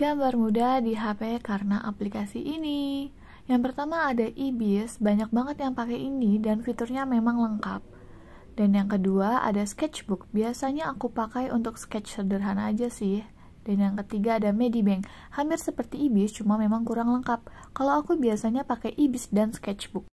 gambar mudah di HP karena aplikasi ini. Yang pertama ada iBis, banyak banget yang pakai ini dan fiturnya memang lengkap. Dan yang kedua ada Sketchbook, biasanya aku pakai untuk sketch sederhana aja sih. Dan yang ketiga ada Medibank, hampir seperti Ibis cuma memang kurang lengkap. Kalau aku biasanya pakai Ibis dan Sketchbook.